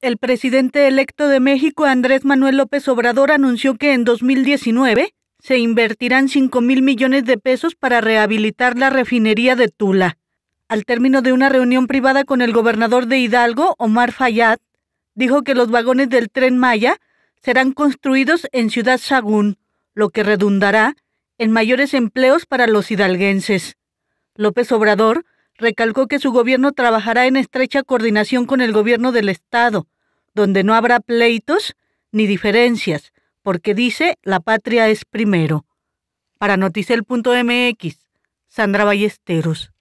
El presidente electo de México, Andrés Manuel López Obrador, anunció que en 2019 se invertirán 5 mil millones de pesos para rehabilitar la refinería de Tula. Al término de una reunión privada con el gobernador de Hidalgo, Omar Fayad, dijo que los vagones del tren Maya serán construidos en Ciudad Sagún, lo que redundará en mayores empleos para los hidalguenses. López Obrador recalcó que su gobierno trabajará en estrecha coordinación con el gobierno del Estado, donde no habrá pleitos ni diferencias, porque dice la patria es primero. Para Noticel.mx, Sandra Ballesteros.